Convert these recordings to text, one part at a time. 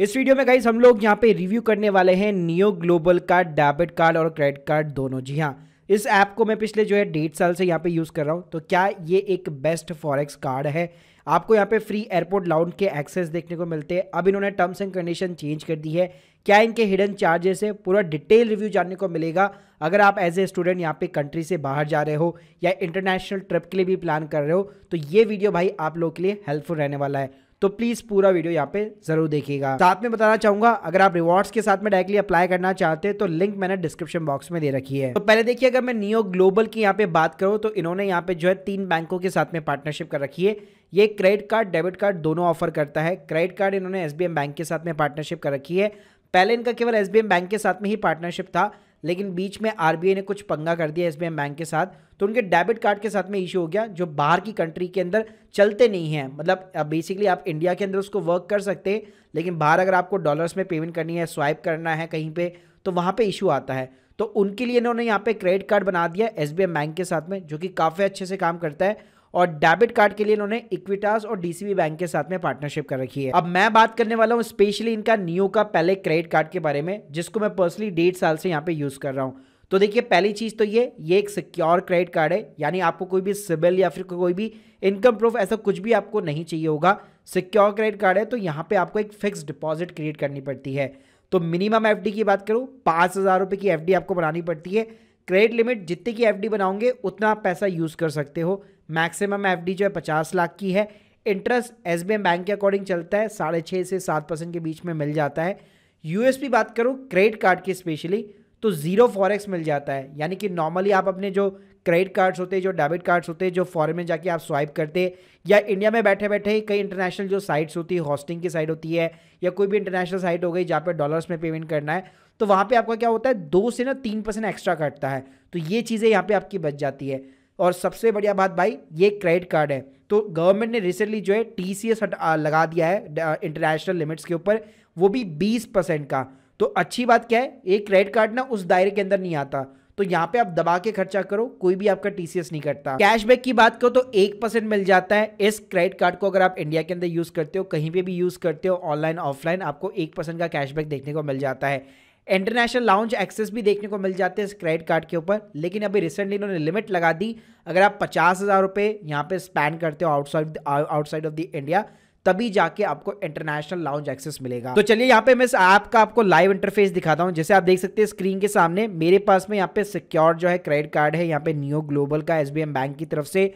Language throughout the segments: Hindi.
इस वीडियो में गाइज हम लोग यहाँ पे रिव्यू करने वाले हैं Niyo global card debit card और क्रेडिट कार्ड दोनों जी हाँ इस ऐप को मैं पिछले जो है डेढ़ साल से यहाँ पे यूज़ कर रहा हूँ तो क्या ये एक बेस्ट फॉरेक्स कार्ड है आपको यहाँ पे फ्री एयरपोर्ट लाउंड के एक्सेस देखने को मिलते हैं अब इन्होंने टर्म्स एंड कंडीशन चेंज कर दी है क्या इनके हिडन चार्जेस है पूरा डिटेल रिव्यू जानने को मिलेगा अगर आप एज ए स्टूडेंट यहाँ पे कंट्री से बाहर जा रहे हो या इंटरनेशनल ट्रिप के लिए भी प्लान कर रहे हो तो ये वीडियो भाई आप लोग के लिए हेल्पफुल रहने वाला है तो प्लीज़ पूरा वीडियो यहाँ पे जरूर देखिएगा साथ में बताना चाहूंगा अगर आप रिवॉर्ड्स के साथ में डायरेक्टली अप्लाई करना चाहते हैं तो लिंक मैंने डिस्क्रिप्शन बॉक्स में दे रखी है तो पहले देखिए अगर मैं नियो ग्लोबल की यहाँ पे बात करूँ तो इन्होंने यहाँ पे जो है तीन बैंकों के साथ में पार्टनरशिप कर रखी है ये क्रेडिट कार्ड डेबिट कार्ड दोनों ऑफर करता है क्रेडिट कार्ड इन्होंने एस बैंक के साथ में पार्टनरशिप कर रखी है पहले इनका केवल एस बैंक के साथ में ही पार्टनरशिप था लेकिन बीच में आर ने कुछ पंगा कर दिया एस बैंक के साथ तो उनके डेबिट कार्ड के साथ में इशू हो गया जो बाहर की कंट्री के अंदर चलते नहीं हैं मतलब बेसिकली आप इंडिया के अंदर उसको वर्क कर सकते हैं लेकिन बाहर अगर आपको डॉलर्स में पेमेंट करनी है स्वाइप करना है कहीं पे तो वहाँ पे इशू आता है तो उनके लिए इन्होंने यहाँ पे क्रेडिट कार्ड बना दिया एस बैंक के साथ में जो कि काफ़ी अच्छे से काम करता है और डेबिट कार्ड के लिए इन्होंने इक्विटास और डीसीबी बैंक के साथ में पार्टनरशिप कर रखी है अब मैं बात करने वाला हूँ स्पेशली इनका नियो का पहले क्रेडिट कार्ड के बारे में जिसको मैं पर्सनली डेढ़ साल से यहाँ पे यूज़ कर रहा हूँ तो देखिए पहली चीज़ तो ये ये एक सिक्योर क्रेडिट कार्ड है यानी आपको कोई भी सिबिल या फिर कोई भी इनकम प्रूफ ऐसा कुछ भी आपको नहीं चाहिए होगा सिक्योर क्रेडिट कार्ड है तो यहाँ पे आपको एक फिक्स डिपॉजिट क्रिएट करनी पड़ती है तो मिनिमम एफडी की बात करूँ पाँच हज़ार रुपये की एफडी आपको बनानी पड़ती है क्रेडिट लिमिट जितने की एफडी बनाओगे उतना आप पैसा यूज़ कर सकते हो मैक्सिमम एफडी जो है पचास लाख की है इंटरेस्ट एस बैंक के अकॉर्डिंग चलता है साढ़े छः से सात परसेंट के बीच में मिल जाता है यूएस बात करूँ क्रेडिट कार्ड की स्पेशली तो ज़ीरो फॉरेक्स मिल जाता है यानी कि नॉर्मली आप अपने जो क्रेडिट कार्ड्स होते जो डेबिट कार्ड्स होते जो फॉरन में जाके आप स्वाइप करते या इंडिया में बैठे बैठे ही कई इंटरनेशनल जो साइट्स होती है हॉस्टिंग की साइट होती है या कोई भी इंटरनेशनल साइट हो गई जहाँ पर डॉलर्स में पेमेंट करना है तो वहाँ पर आपका क्या होता है दो से ना तीन परसेंट एक्स्ट्रा कटता है तो ये चीज़ें यहाँ पर आपकी बच जाती है और सबसे बढ़िया बात भाई ये क्रेडिट कार्ड है तो गवर्नमेंट ने रिसेंटली जो है टी सी एस लगा दिया है इंटरनेशनल लिमिट्स के ऊपर वो भी बीस परसेंट का तो अच्छी बात क्या है ये क्रेडिट कार्ड ना उस दायरे के अंदर नहीं आता तो यहाँ पे आप दबा के खर्चा करो कोई भी आपका टीसीएस नहीं करता कैशबैक की बात करो तो एक परसेंट मिल जाता है इस क्रेडिट कार्ड को अगर आप इंडिया के अंदर यूज करते हो कहीं पे भी यूज करते हो ऑनलाइन ऑफलाइन आपको एक परसेंट का कैशबैक देखने को मिल जाता है इंटरनेशनल लाउंज एक्सेस भी देखने को मिल जाते हैं इस क्रेडिट कार्ड के ऊपर लेकिन अभी रिसेंटली इन्होंने लिमिट लगा दी अगर आप पचास हज़ार रुपये यहाँ पे स्पैन करते हो outside outside of the India तभी जाके आपको इंटरनेशनल लाउंज एक्सेस मिलेगा तो चलिए यहाँ पे मैं इस ऐप का आपको लाइव इंटरफेस दिखाता हूँ जैसे आप देख सकते हैं स्क्रीन के सामने मेरे पास में यहाँ पे सिक्योर जो है क्रेडिट कार्ड है यहाँ पे न्यू ग्लोबल का एस बैंक की तरफ से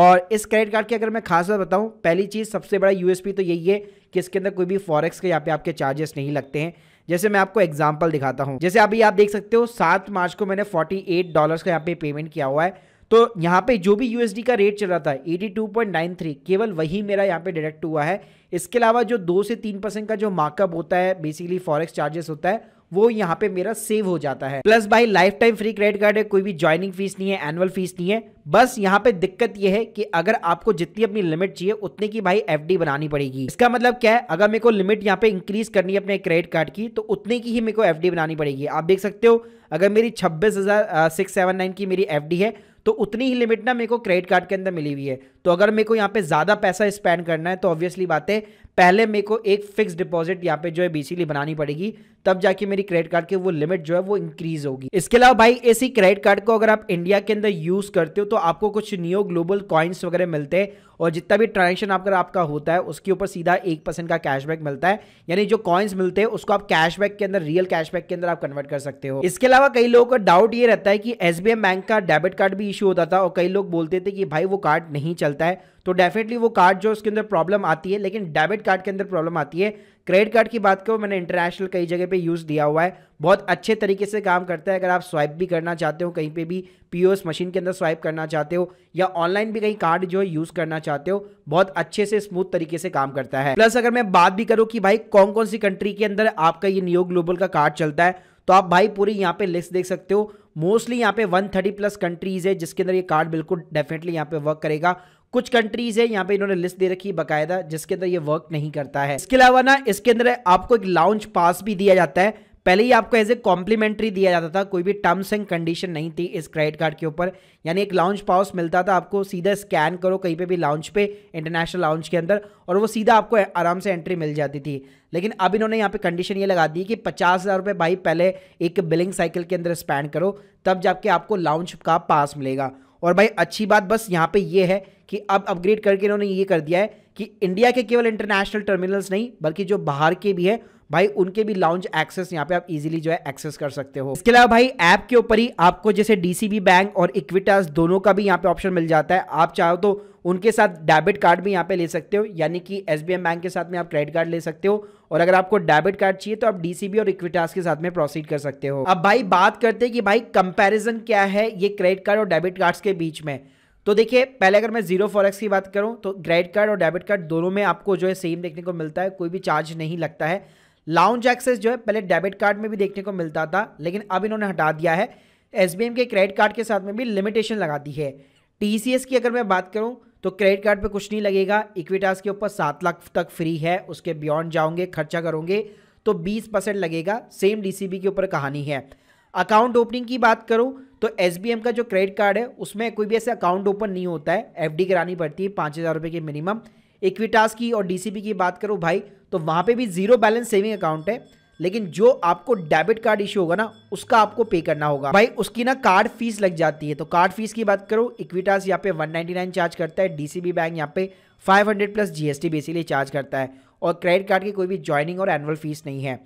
और इस क्रेडिट कार्ड की अगर मैं खास बात बताऊँ पहली चीज़ सबसे बड़ा यूएसपी तो यही है कि इसके अंदर कोई भी फॉरेक्स के यहाँ पे आपके चार्जेस नहीं लगते हैं जैसे मैं आपको एग्जाम्पल दिखाता हूँ जैसे अभी आप देख सकते हो सात मार्च को मैंने फोर्टी एट डॉलर का यहाँ पे पेमेंट किया हुआ है तो यहाँ पे जो भी यूएसडी का रेट चल रहा था 82.93 केवल वही मेरा यहाँ पे डिडक्ट हुआ है इसके अलावा जो दो से तीन परसेंट का जो मार्कअप होता है बेसिकली फॉरेक्स चार्जेस होता है वो यहाँ पे मेरा सेव हो जाता है प्लस भाई lifetime free credit card है कोई भी ज्वाइनिंग फीस नहीं है एनुअल फीस नहीं है बस यहाँ पे दिक्कत ये है कि अगर आपको जितनी अपनी लिमिट चाहिए उतने की भाई एफ बनानी पड़ेगी इसका मतलब क्या है अगर मेरे को लिमिट यहाँ पे इंक्रीज करनी है अपने क्रेडिट कार्ड की तो उतने की ही मेरे को एफ बनानी पड़ेगी आप देख सकते हो अगर मेरी छब्बीस हजार सिक्स सेवन नाइन की मेरी एफ है तो उतनी ही लिमिट ना मेरे को क्रेडिट कार्ड के अंदर मिली हुई है तो अगर मेरे को यहाँ पे ज़्यादा पैसा स्पेंड करना है तो ऑब्वियसली बात है पहले मेरे को एक फिक्स डिपॉजिट यहाँ पे जो है बेसिकली बनानी पड़ेगी तब जाके मेरी क्रेडिट कार्ड की वो लिमिट जो है वो इंक्रीज होगी इसके अलावा भाई इसी क्रेडिट कार्ड को अगर आप इंडिया के अंदर यूज करते हो तो आपको कुछ नियो ग्लोबल कॉइन्स वगैरह मिलते हैं और जितना भी ट्रांजेक्शन आपका आपका होता है उसके ऊपर सीधा एक परसेंट का कैशबैक मिलता है यानी जो कॉइन्स मिलते हैं उसको आप कैशबैक के अंदर रियल कैशबैक के अंदर आप कन्वर्ट कर सकते हो इसके अलावा कई लोगों का डाउट ये रहता है कि एस बैंक का डेबिट कार्ड भी इशू होता था और कई लोग बोलते थे कि भाई वो कार्ड नहीं चलता है तो डेफिनेटली वो कार्ड जो उसके अंदर प्रॉब्लम आती है लेकिन डेबिट कार्ड के अंदर प्रॉब्लम आती है क्रेडिट कार्ड की बात करो मैंने इंटरनेशनल कई जगह पे यूज़ दिया हुआ है बहुत अच्छे तरीके से काम करता है अगर आप स्वाइप भी करना चाहते हो कहीं पे भी पीओएस मशीन के अंदर स्वाइप करना चाहते हो या ऑनलाइन भी कहीं कार्ड जो है यूज़ करना चाहते हो बहुत अच्छे से स्मूथ तरीके से काम करता है प्लस अगर मैं बात भी करूँ कि भाई कौन कौन सी कंट्री के अंदर आपका ये न्यू ग्लोबल का कार्ड चलता है तो आप भाई पूरी यहाँ पे लिस्ट देख सकते हो मोस्टली यहाँ पे 130 प्लस कंट्रीज है जिसके अंदर ये कार्ड बिल्कुल डेफिनेटली यहाँ पे वर्क करेगा कुछ कंट्रीज है यहाँ पे इन्होंने लिस्ट दे रखी है बाकायदा जिसके अंदर ये वर्क नहीं करता है इसके अलावा ना इसके अंदर आपको एक लॉन्च पास भी दिया जाता है पहले ही आपको एज ए कॉम्प्लीमेंट्री दिया जाता था कोई भी टर्म्स एंड कंडीशन नहीं थी इस क्रेडिट कार्ड के ऊपर यानी एक लॉन्च पाउस मिलता था आपको सीधा स्कैन करो कहीं पे भी लॉन्च पे इंटरनेशनल लॉन्च के अंदर और वो सीधा आपको आराम से एंट्री मिल जाती थी लेकिन अब इन्होंने यहाँ पे कंडीशन ये लगा दी कि पचास हज़ार रुपये भाई पहले एक बिलिंग साइकिल के अंदर स्पैंड करो तब जाके आपको लॉन्च का पास मिलेगा और भाई अच्छी बात बस यहाँ पर ये है कि अब अपग्रेड करके इन्होंने ये कर दिया है कि इंडिया के केवल इंटरनेशनल टर्मिनल्स नहीं बल्कि जो बाहर के भी है भाई उनके भी लाउंज एक्सेस यहाँ पे आप इजीली जो है एक्सेस कर सकते हो इसके अलावा भाई ऐप के ऊपर ही आपको जैसे डीसीबी बैंक और इक्विटास दोनों का भी यहाँ पे ऑप्शन मिल जाता है आप चाहो तो उनके साथ डेबिट कार्ड भी यहाँ पे ले सकते हो यानी कि एस बैंक के साथ में आप क्रेडिट कार्ड ले सकते हो और अगर आपको डेबिट कार्ड चाहिए तो आप डीसीबी और इक्विटास के साथ में प्रोसीड कर सकते हो अब भाई बात करते हैं कि भाई कंपेरिजन क्या है ये क्रेडिट कार्ड और डेबिट कार्ड के बीच में तो देखिए पहले अगर मैं जीरो फॉरेक्स की बात करूं तो क्रेडिट कार्ड और डेबिट कार्ड दोनों में आपको जो है सेम देखने को मिलता है कोई भी चार्ज नहीं लगता है लाउंज एक्सेस जो है पहले डेबिट कार्ड में भी देखने को मिलता था लेकिन अब इन्होंने हटा दिया है एस के क्रेडिट कार्ड के साथ में भी लिमिटेशन लगा दी है टी की अगर मैं बात करूँ तो क्रेडिट कार्ड पर कुछ नहीं लगेगा इक्विटास के ऊपर सात लाख तक फ्री है उसके बियॉन्ड जाओगे खर्चा करोगे तो बीस परसेंट लगेगा सेम डी के ऊपर कहानी है अकाउंट ओपनिंग की बात करो तो एस का जो क्रेडिट कार्ड है उसमें कोई भी ऐसे अकाउंट ओपन नहीं होता है एफ करानी पड़ती है पाँच हज़ार रुपये की मिनिमम इक्विटास की और डीसीपी की बात करो भाई तो वहाँ पे भी जीरो बैलेंस सेविंग अकाउंट है लेकिन जो आपको डेबिट कार्ड इशू होगा ना उसका आपको पे करना होगा भाई उसकी ना कार्ड फीस लग जाती है तो कार्ड फीस की बात करो इक्विटास यहाँ पे 199 चार्ज करता है डीसीबी बैंक यहाँ पे 500 प्लस जीएसटी बेसिकली चार्ज करता है और क्रेडिट कार्ड की कोई भी ज्वाइनिंग और एनुअल फीस नहीं है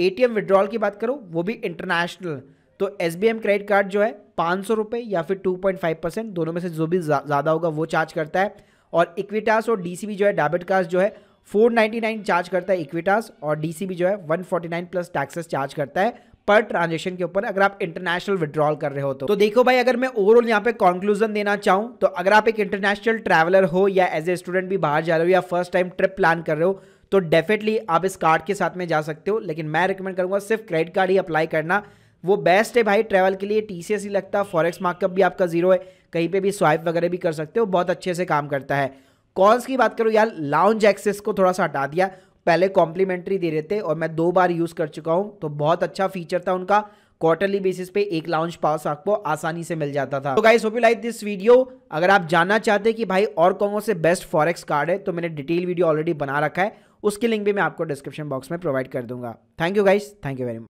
एटीएम विड्रॉल की बात करो वो भी इंटरनेशनल तो एस क्रेडिट कार्ड जो है पाँच सौ रुपये या फिर टू पॉइंट फाइव परसेंट दोनों में से जो भी ज़्यादा होगा वो चार्ज करता है और इक्विटास और डीसीबी जो है डेबिट कार्ड जो है 499 चार्ज करता है इक्विटास और डीसीबी जो है 149 प्लस टैक्सेस चार्ज करता है पर ट्रांजेक्शन के ऊपर अगर आप इंटरनेशनल विड्रॉल कर रहे हो तो तो देखो भाई अगर मैं ओवरऑल यहाँ पे कॉन्क्लूजन देना चाहूँ तो अगर आप एक इंटरनेशनल ट्रैवलर हो या एज ए स्टूडेंट भी बाहर जा रहे हो या फर्स्ट टाइम ट्रिप प्लान कर रहे हो तो डेफिनेटली आप इस कार्ड के साथ में जा सकते हो लेकिन मैं रिकमेंड करूंगा सिर्फ क्रेडिट कार्ड ही अप्लाई करना वो बेस्ट है भाई ट्रैवल के लिए टी सी लगता है फॉरेक्स मार्कअप भी आपका जीरो है कहीं पे भी स्वाइप वगैरह भी कर सकते हो बहुत अच्छे से काम करता है कॉन्स की बात करूँ यार लाउंज एक्सेस को थोड़ा सा हटा दिया पहले कॉम्प्लीमेंट्री दे रहे थे और मैं दो बार यूज़ कर चुका हूँ तो बहुत अच्छा फीचर था उनका क्वार्टरली बेसिस पे एक लाउंज पास आपको आसानी से मिल जाता था तो guys hope you like this video अगर आप जानना चाहते हैं कि भाई और कौन से बेस्ट फॉरेक्स कार्ड है तो मैंने डिटेल वीडियो ऑलरेडी बना रखा है उसकी लिंक भी मैं आपको डिस्क्रिप्शन बॉक्स में प्रोवाइड कर दूंगा thank you guys thank you very much